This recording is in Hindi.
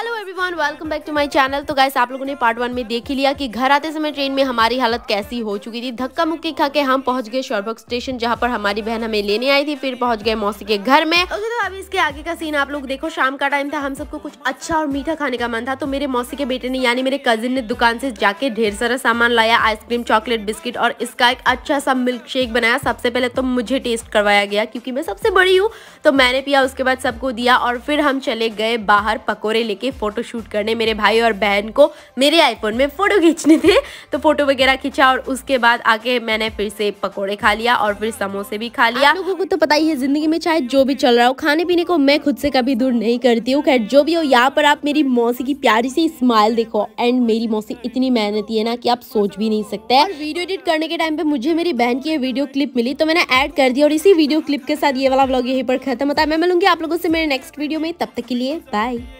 hello everyone welcome back to my channel तो गाइस आप लोगों ने पार्ट वन में देख ही लिया कि घर आते समय ट्रेन में हमारी हालत कैसी हो चुकी थी धक्का मुक्की खा के हम पहुंच गए शोरबक स्टेशन जहां पर हमारी बहन हमें लेने आई थी फिर पहुंच गए मौसी के घर में अभी इसके आगे का सीन आप लोग देखो शाम का टाइम था हम सबको कुछ अच्छा और मीठा खाने का मन था तो मेरे मौसी के बेटे ने यानी मेरे कजिन ने दुकान से जाके ढेर सारा सामान लाया आइसक्रीम चॉकलेट बिस्किट और इसका एक अच्छा सा मिल्क शेक बनाया सबसे पहले तो मुझे टेस्ट करवाया गया क्योंकि मैं सबसे बड़ी हूँ तो मैंने पिया उसके बाद सबको दिया और फिर हम चले गए बाहर पकौड़े लेके फोटो शूट करने मेरे भाई और बहन को मेरे आईफोन में फ़ोटो खींचने थे तो फोटो वगैरह खींचा और उसके बाद आके मैंने फिर से पकौड़े खा लिया और फिर समोसे भी खा लिया लोगों को तो पता ही है ज़िंदगी में चाहे जो भी चल रहा हो खाने पीने को मैं खुद से कभी दूर नहीं करती हूँ खैर जो भी हो यहाँ पर आप मेरी मौसी की प्यारी सी स्माइल देखो एंड मेरी मौसी इतनी मेहनती है ना कि आप सोच भी नहीं सकते वीडियो एडिट करने के टाइम पे मुझे मेरी बहन की वीडियो क्लिप मिली तो मैंने ऐड कर दिया और इसी वीडियो क्लिप के साथ ये वाला ब्लॉग यहीं पर खत्म होता है मैं मिलूंगी आप लोगों से मेरे नेक्स्ट वीडियो में तब तक के लिए बाय